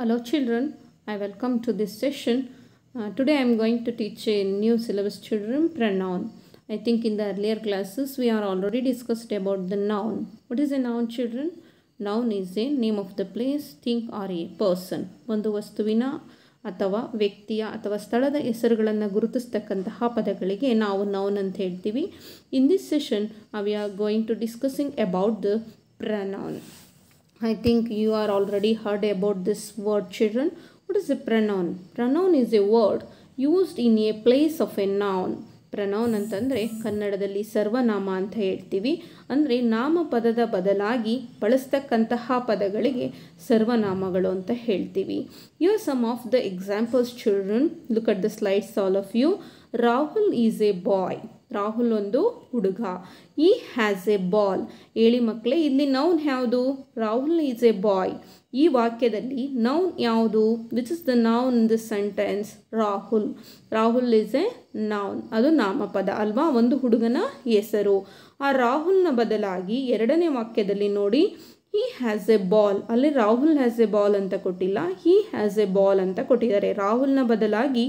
Hello children, I welcome to this session. Uh, today I am going to teach a new syllabus children pronoun. I think in the earlier classes we are already discussed about the noun. What is a noun children? Noun is a name of the place, thing or a person. ಒಂದು ವಸ್ತುವಿನ ಅಥವಾ ವ್ಯಕ್ತಿಯ ಅಥವಾ ಸ್ಥಳದ ಹೆಸರುಗಳನ್ನು ಗುರುತಿಸ್ತಕ್ಕಂತಹ ಪದಗಳಿಗೆ ನಾವು noun ಅಂತ ಹೇಳ್ತೀವಿ In this session, we are going to discussing about the pronoun. I think you are already heard about this word children. What is a pronoun? Pronoun is a word used in a place of a noun. Pronoun ಅಂತಂದರೆ ಕನ್ನಡದಲ್ಲಿ ಸರ್ವನಾಮ ಅಂತ ಹೇಳ್ತೀವಿ ಅಂದರೆ ನಾಮಪದದ ಬದಲಾಗಿ ಬಳಸ್ತಕ್ಕಂತಹ ಪದಗಳಿಗೆ ಸರ್ವನಾಮಗಳು ಅಂತ ಹೇಳ್ತೀವಿ you are some of the examples children look at the slides all of you Rahul is a boy Rahul ಒಂದು ಹುಡುಗ ಈ ಹ್ಯಾಸ್ ಎ ಬಾಲ್ ಹೇಳಿ ಮಕ್ಕಳೇ ಇಲ್ಲಿ ನೌನ್ ಯಾವುದು ರಾಹುಲ್ ಈಸ್ ಎ ಬಾಯ್ ಈ ವಾಕ್ಯದಲ್ಲಿ ನೌನ್ ಯಾವುದು which is the noun in the sentence Rahul Rahul is a noun ಅದು ನಾಮಪದ ಅಲ್ವಾ ಒಂದು ಹುಡುಗನ ಹೆಸರು ಆ ರಾಹುಲ್ನ ಬದಲಾಗಿ ಎರಡನೇ ವಾಕ್ಯದಲ್ಲಿ ನೋಡಿ ಹಿ ಹ್ಯಾಸ್ ಎ ಬಾಲ್ ಅಲ್ಲಿ ರಾಹುಲ್ ಹ್ಯಾಸ್ ಎ ಬಾಲ್ ಅಂತ ಕೊಟ್ಟಿಲ್ಲ ಹಿ ಹ್ಯಾಸ್ ಎ ಬಾಲ್ ಅಂತ ಕೊಟ್ಟಿದ್ದಾರೆ ರಾಹುಲ್ನ ಬದಲಾಗಿ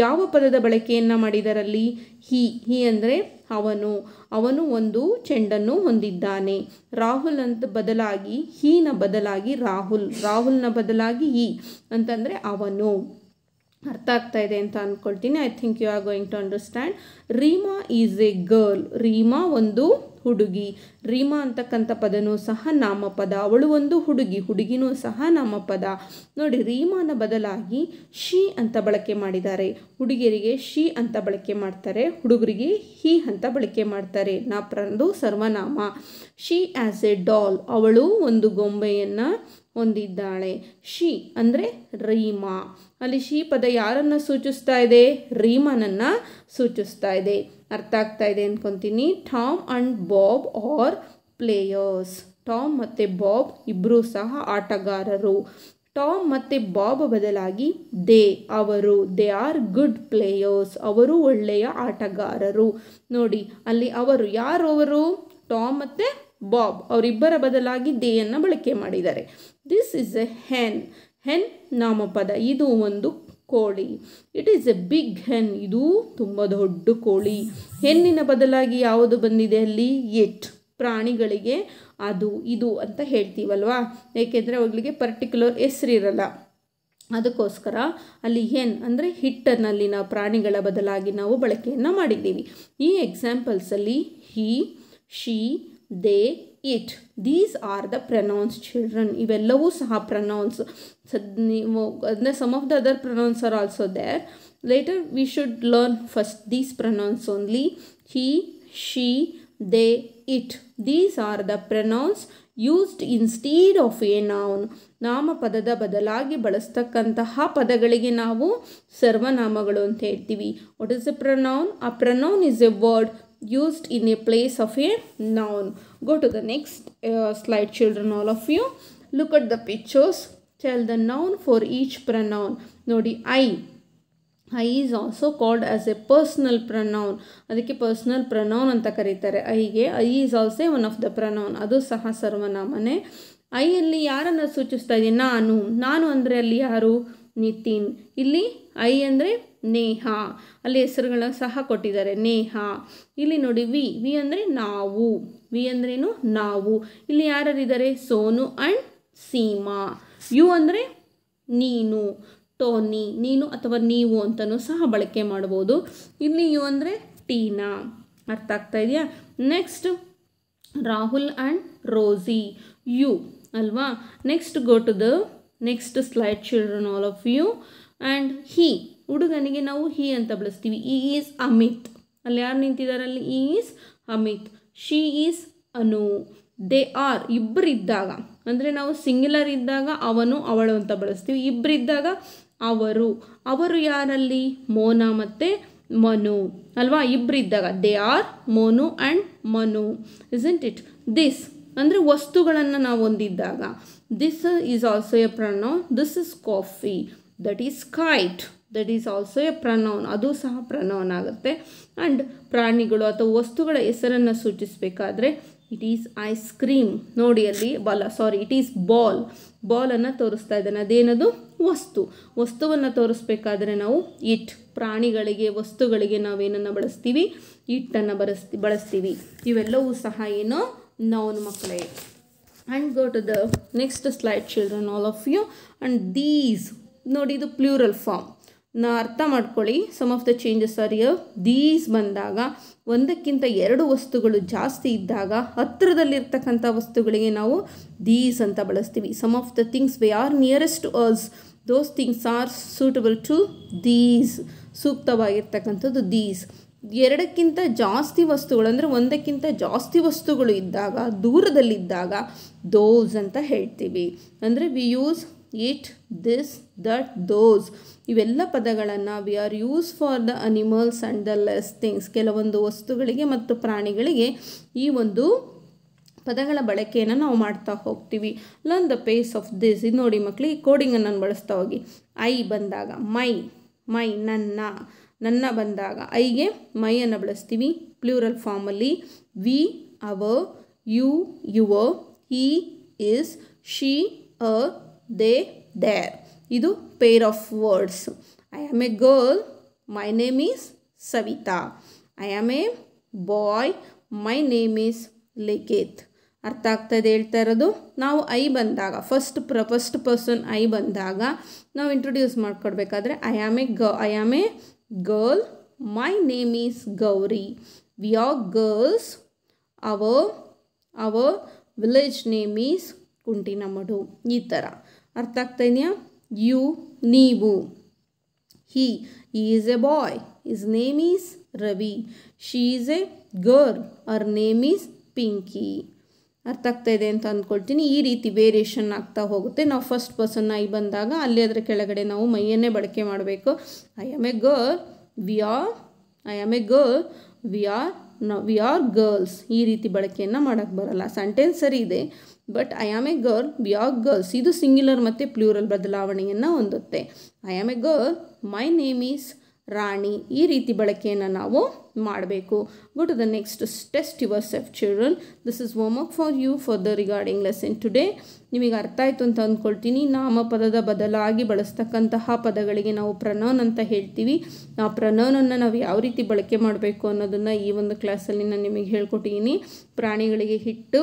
ಯಾವ ಪದದ ಬಳಕೆಯನ್ನು ಮಾಡಿದರಲ್ಲಿ ಹಿ ಹಿ ಅಂದರೆ ಅವನು ಅವನು ಒಂದು ಚೆಂಡನ್ನು ಹೊಂದಿದ್ದಾನೆ ರಾಹುಲ್ ಅಂತ ಬದಲಾಗಿ ಹೀನ ಬದಲಾಗಿ ರಾಹುಲ್ ರಾಹುಲ್ನ ಬದಲಾಗಿ ಹಿ ಅಂತಂದರೆ ಅವನು ಅರ್ಥ ಆಗ್ತಾ ಇದೆ ಅಂತ ಅಂದ್ಕೊಳ್ತೀನಿ I think you are going to understand Reema is a girl Reema ಒಂದು ಹುಡುಗಿ ರೀಮಾ ಅಂತಕ್ಕಂಥ ಪದನೂ ಸಹ ನಾಮಪದ ಅವಳು ಒಂದು ಹುಡುಗಿ ಹುಡುಗಿನೂ ಸಹ ನಾಮಪದ ನೋಡಿ ರೀಮಾನ ಬದಲಾಗಿ ಶಿ ಅಂತ ಬಳಕೆ ಮಾಡಿದ್ದಾರೆ ಹುಡುಗಿಯರಿಗೆ ಶಿ ಅಂತ ಬಳಕೆ ಮಾಡ್ತಾರೆ ಹುಡುಗರಿಗೆ ಹಿ ಅಂತ ಬಳಕೆ ಮಾಡ್ತಾರೆ ನಾಪ್ರಂದು ಸರ್ವನಾಮ ಶಿ ಆ್ಯಸ್ ಎ ಡಾಲ್ ಅವಳು ಒಂದು ಗೊಂಬೆಯನ್ನು ಹೊಂದಿದ್ದಾಳೆ ಶಿ ಅಂದರೆ ರೀಮಾ ಅಲ್ಲಿ ಶಿ ಪದ ಯಾರನ್ನು ಸೂಚಿಸ್ತಾ ಇದೆ ರೀಮನನ್ನು ಸೂಚಿಸ್ತಾ ಇದೆ ಅರ್ಥ ಆಗ್ತಾ ಇದೆ ಅಂದ್ಕೊತೀನಿ Tom and Bob are players Tom ಮತ್ತು ಬಾಬ್ ಇಬ್ಬರೂ ಸಹ ಆಟಗಾರರು ಟಾಮ್ ಮತ್ತು ಬಾಬ್ ಬದಲಾಗಿ ದೇ ಅವರು ದೇ ಆರ್ ಗುಡ್ ಪ್ಲೇಯರ್ಸ್ ಅವರು ಒಳ್ಳೆಯ ಆಟಗಾರರು ನೋಡಿ ಅಲ್ಲಿ ಅವರು ಯಾರು ಅವರು ಟಾಮ್ ಮತ್ತು ಬಾಬ್ ಅವರಿಬ್ಬರ ಬದಲಾಗಿ ದೇಯನ್ನು ಬಳಕೆ ಮಾಡಿದ್ದಾರೆ ದಿಸ್ ಇಸ್ ಎ ಹೆನ್ ಹೆನ್ ನಾಮಪದ ಇದು ಒಂದು ಕೋಳಿ ಇಟ್ ಈಸ್ ಎ ಬಿಗ್ ಹೆನ್ ಇದು ತುಂಬ ದೊಡ್ಡ ಕೋಳಿ ಹೆಣ್ಣಿನ ಬದಲಾಗಿ ಯಾವುದು ಬಂದಿದೆ ಅಲ್ಲಿ ಎಟ್ ಪ್ರಾಣಿಗಳಿಗೆ ಅದು ಇದು ಅಂತ ಹೇಳ್ತೀವಲ್ವಾ ಏಕೆಂದರೆ ಅವುಗಳಿಗೆ ಪರ್ಟಿಕ್ಯುಲರ್ ಹೆಸರಿರಲ್ಲ ಅದಕ್ಕೋಸ್ಕರ ಅಲ್ಲಿ ಹೆನ್ ಅಂದರೆ ನಾವು ಪ್ರಾಣಿಗಳ ಬದಲಾಗಿ ನಾವು ಬಳಕೆಯನ್ನು ಮಾಡಿದ್ದೀವಿ ಈ ಎಕ್ಸಾಂಪಲ್ಸಲ್ಲಿ he she they it these are the pronouns children ಇವೆಲ್ಲವೂ ಸಹ ಪ್ರನೌನ್ಸ್ ನೀವು ಅಂದರೆ some of the other pronouns are also there later we should learn first these pronouns only he she they it these are the pronouns used instead of a noun ನಾಮಪದದ ಬದಲಾಗಿ ಬಳಸ್ತಕ್ಕಂತಹ ಪದಗಳಿಗೆ ನಾವು ಸರ್ವನಾಮಗಳು ಅಂತ ಹೇಳ್ತೀವಿ what is a pronoun a pronoun is a word used in a place of a noun. Go to the next uh, slide children all of you. Look at the pictures. Tell the noun for each pronoun. Nodi I. I is also called as a personal pronoun. Adike personal pronoun anta karitare. I ge. I is also one of the pronoun. Adu saha sarvanamane. I alli yaranna suchustadhi. Nanu. Nanu andre alli yaru. Nitin ಇಲ್ಲಿ I ಅಂದರೆ ನೇಹ ಅಲ್ಲಿ ಹೆಸರುಗಳನ್ನ ಸಹ ಕೊಟ್ಟಿದ್ದಾರೆ ನೇಹ ಇಲ್ಲಿ ನೋಡಿ V V ಅಂದರೆ ನಾವು V ಅಂದ್ರೇನು ನಾವು ಇಲ್ಲಿ ಯಾರ್ಯಾರಿದ್ದಾರೆ ಸೋನು ಆ್ಯಂಡ್ ಸೀಮಾ ಯು ಅಂದರೆ ನೀನು ಟೋನಿ ನೀನು ಅಥವಾ ನೀವು ಅಂತಲೂ ಸಹ ಬಳಕೆ ಮಾಡ್ಬೋದು ಇಲ್ಲಿ ಯು ಅಂದರೆ ಟೀನಾ ಅರ್ಥ ಆಗ್ತಾ ಇದೆಯಾ next Rahul and Rosy you ಅಲ್ವಾ next go to the next slide children all of you and he ಹುಡುಗನಿಗೆ ನಾವು ಹಿ ಅಂತ ಬಳಸ್ತೀವಿ ಇ ಈಸ್ ಅಮಿತ್ ಅಲ್ಲಿ ಯಾರು ನಿಂತಿದ್ದಾರೆ ಅಲ್ಲಿ he is Amit she is Anu they are ಇಬ್ಬರಿದ್ದಾಗ ಅಂದರೆ ನಾವು ಸಿಂಗ್ಯುಲರ್ ಇದ್ದಾಗ ಅವನು ಅವಳು ಅಂತ ಬಳಸ್ತೀವಿ ಇಬ್ಬರಿದ್ದಾಗ ಅವರು ಅವರು ಯಾರಲ್ಲಿ ಮೋನ ಮತ್ತು ಮನು ಅಲ್ವಾ ಇಬ್ಬರಿದ್ದಾಗ they are Monu and Manu it it this ಅಂದರೆ ವಸ್ತುಗಳನ್ನು ನಾವು ಹೊಂದಿದ್ದಾಗ this is also a pronoun this is coffee that is kite that is also a pronoun ಅದು ಸಹ ಪ್ರನೌನ್ ಆಗುತ್ತೆ ಆ್ಯಂಡ್ ಪ್ರಾಣಿಗಳು ಅಥವಾ ವಸ್ತುಗಳ ಹೆಸರನ್ನು ಸೂಚಿಸಬೇಕಾದ್ರೆ ಇಟ್ ಈಸ್ ಐಸ್ ಕ್ರೀಮ್ ನೋಡಿ ಅಲ್ಲಿ ball sorry it is ball ಬಾಲನ್ನು ತೋರಿಸ್ತಾ ಇದ್ದಾನೆ ಅದೇನದು ವಸ್ತು ವಸ್ತುವನ್ನು ತೋರಿಸ್ಬೇಕಾದ್ರೆ ನಾವು ಇಟ್ ಪ್ರಾಣಿಗಳಿಗೆ ವಸ್ತುಗಳಿಗೆ ನಾವೇನನ್ನು ಬಳಸ್ತೀವಿ ಇಟ್ಟನ್ನು ಬಳಸ್ತಿ ಬಳಸ್ತೀವಿ ಇವೆಲ್ಲವೂ ಸಹ ಏನು noun ಮಕ್ಕಳೇ and go to the next slide children all of you and these ನೋಡಿ ಇದು ಪ್ಲೂರಲ್ ಫಾರ್ಮ್ ನಾ ಅರ್ಥ ಮಾಡ್ಕೊಳ್ಳಿ some of the changes are here these ಬಂದಾಗ ಒಂದಕ್ಕಿಂತ ಎರಡು ವಸ್ತುಗಳು ಜಾಸ್ತಿ ಇದ್ದಾಗ ಹತ್ತಿರದಲ್ಲಿರ್ತಕ್ಕಂಥ ವಸ್ತುಗಳಿಗೆ ನಾವು ದೀಸ್ ಅಂತ ಬಳಸ್ತೀವಿ some of the things we are nearest to us those things are suitable to these ಸೂಕ್ತವಾಗಿರ್ತಕ್ಕಂಥದ್ದು ದೀಸ್ ಎರಡಕ್ಕಿಂತ ಜಾಸ್ತಿ ವಸ್ತುಗಳು ಅಂದರೆ ಒಂದಕ್ಕಿಂತ ಜಾಸ್ತಿ ವಸ್ತುಗಳು ಇದ್ದಾಗ ದೂರದಲ್ಲಿದ್ದಾಗ ದೋಸ್ ಅಂತ ಹೇಳ್ತೀವಿ ಅಂದರೆ we use it this that those ಇವೆಲ್ಲ ಪದಗಳನ್ನು we are use for the animals and the less things ಕೆಲವೊಂದು ವಸ್ತುಗಳಿಗೆ ಮತ್ತು ಪ್ರಾಣಿಗಳಿಗೆ ಈ ಒಂದು ಪದಗಳ ಬಳಕೆಯನ್ನು ನಾವು ಮಾಡ್ತಾ ಹೋಗ್ತೀವಿ learn the pace of this ಇದು ನೋಡಿ ಮಕ್ಕಳಿಗೆ ಕೋಡಿಂಗನ್ನು ಬಳಸ್ತಾ ಹೋಗಿ ಐ ಬಂದಾಗ ಮೈ ಮೈ ನನ್ನ ನನ್ನ ಬಂದಾಗ ಐಗೆ ಮೈಯನ್ನು ಬಳಸ್ತೀವಿ ಪ್ಲೂರಲ್ ಫಾರ್ಮಲ್ಲಿ we our you your he his she her they their ಇದು pair of words I am a girl my name is Savita I am a boy my name is ಲೇಖೇತ್ ಅರ್ಥ ಇದೆ ಹೇಳ್ತಾ ಇರೋದು ನಾವು ಐ ಬಂದಾಗ ಫಸ್ಟ್ ಪ್ರ ಫಸ್ಟ್ ಪರ್ಸನ್ ಐ ಬಂದಾಗ ನಾವು ಇಂಟ್ರೊಡ್ಯೂಸ್ ಮಾಡ್ಕೊಡ್ಬೇಕಾದ್ರೆ ಐ ಆಮ್ ಎ ಗ I am a girl my name is gauri we are girls our our village name is Kuntinamadu ಈ ಥರ ಅರ್ಥ ಆಗ್ತಾ ಇದೆಯಾ ಯು ನೀವು he is a boy his name is Ravi she is a girl her name is Pinky ಅರ್ಥ ಆಗ್ತಾ ಇದೆ ಅಂತ ಅಂದ್ಕೊಳ್ತೀನಿ ಈ ರೀತಿ ವೇರಿಯೇಷನ್ ಆಗ್ತಾ ಹೋಗುತ್ತೆ ನಾವು ಫಸ್ಟ್ ಪರ್ಸನ್ ಐ ಬಂದಾಗ ಅಲ್ಲಿ ಅದರ ಕೆಳಗಡೆ ನಾವು ಮೈಯನ್ನೇ ಬಳಕೆ ಮಾಡಬೇಕು I am a girl we are I am a girl we are ನಾ ವಿ ಆರ್ ಗರ್ಲ್ಸ್ ಈ ರೀತಿ ಬಳಕೆಯನ್ನು ಮಾಡೋಕ್ಕೆ ಬರೋಲ್ಲ ಸೆಂಟೆನ್ಸ್ ಸರಿ ಇದೆ but I am a girl we are girls ಇದು ಸಿಂಗ್ಯುಲರ್ ಮತ್ತು ಪ್ಲೂರಲ್ ಬದಲಾವಣೆಯನ್ನು ಹೊಂದುತ್ತೆ I am a girl my name is Rani ಈ ರೀತಿ ಬಳಕೆಯನ್ನು ನಾವು ಮಾಡಬೇಕು go to the next test your self children this is up for you for the regarding lesson today ನಿಮಗೆ ಅರ್ಥ ಆಯಿತು ಅಂತ ಅಂದ್ಕೊಳ್ತೀನಿ ನಾಮಪದದ ಬದಲಾಗಿ ಬಳಸ್ತಕ್ಕಂತಹ ಪದಗಳಿಗೆ ನಾವು ಪ್ರನೌನ್ ಅಂತ ಹೇಳ್ತೀವಿ ಆ ಪ್ರನೌನನ್ನು ನಾವು ಯಾವ ರೀತಿ ಬಳಕೆ ಮಾಡಬೇಕು ಅನ್ನೋದನ್ನು ಈ ಒಂದು ಕ್ಲಾಸಲ್ಲಿ ನಾನು ನಿಮಗೆ ಹೇಳ್ಕೊಟ್ಟಿದ್ದೀನಿ ಪ್ರಾಣಿಗಳಿಗೆ ಹಿಟ್ಟು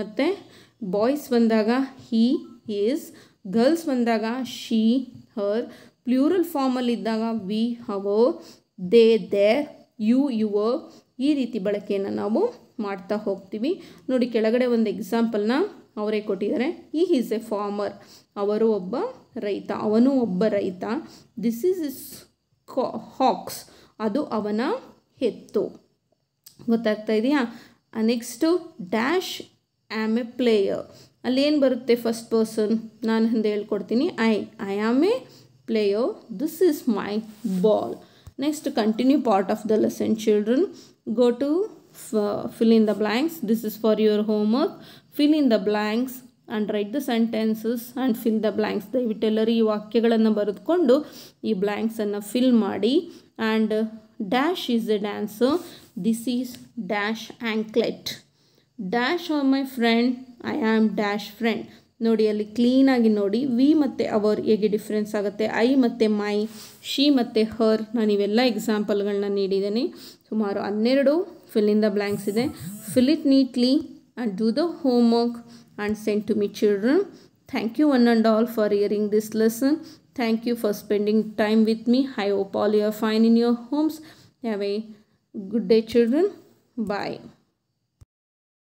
ಮತ್ತು ಬಾಯ್ಸ್ ಬಂದಾಗ ಹೀ ಈಸ್ ಗರ್ಲ್ಸ್ ಬಂದಾಗ ಶೀ ಹರ್ ಫಾರ್ಮಲ್ಲಿ ಇದ್ದಾಗ we our they their you your ಈ ರೀತಿ ಬಳಕೆಯನ್ನು ನಾವು ಮಾಡ್ತಾ ಹೋಗ್ತೀವಿ ನೋಡಿ ಕೆಳಗಡೆ ಒಂದು ಎಕ್ಸಾಂಪಲ್ನ ಅವರೇ ಕೊಟ್ಟಿದ್ದಾರೆ ಈ ಈಸ್ ಎ ಫಾರ್ಮರ್ ಅವರು ಒಬ್ಬ ರೈತ ಅವನು ಒಬ್ಬ ರೈತ ದಿಸ್ ಈಸ್ ಇಸ್ ಹಾಕ್ಸ್ ಅದು ಅವನ ಹೆತ್ತು ಗೊತ್ತಾಗ್ತಾ ಇದೆಯಾ next dash am a player ಅಲ್ಲೇನು ಬರುತ್ತೆ ಫಸ್ಟ್ ಪರ್ಸನ್ ನಾನು ಹಿಂದೆ ಹೇಳ್ಕೊಡ್ತೀನಿ I I am a player this is my ball next continue part of the lesson children go to fill in the blanks this is for your homework fill in the blanks and write the sentences and fill the blanks ದಯವಿಟ್ಟೆಲ್ಲರೂ ಈ ವಾಕ್ಯಗಳನ್ನು ಬರೆದುಕೊಂಡು ಈ ಬ್ಲ್ಯಾಂಕ್ಸನ್ನು fill ಮಾಡಿ and dash is a dance this is dash anklet dash are my friend I am dash friend ನೋಡಿ ಅಲ್ಲಿ ಕ್ಲೀನಾಗಿ ನೋಡಿ ವಿ ಮತ್ತು ಅವರ್ ಹೇಗೆ ಡಿಫ್ರೆನ್ಸ್ ಆಗುತ್ತೆ ಐ ಮತ್ತು ಮೈ ಶಿ ಮತ್ತು ಹರ್ ನಾನು ಇವೆಲ್ಲ ಎಕ್ಸಾಂಪಲ್ಗಳನ್ನ ನೀಡಿದ್ದೀನಿ ಸುಮಾರು ಹನ್ನೆರಡು ಫಿಲ್ಲಿಂದ ಬ್ಲ್ಯಾಂಕ್ಸ್ ಇದೆ fill it neatly and do the homework and send to me children thank you one and all for hearing this lesson thank you for spending time with me I hope all your fine in your homes have a good day children bye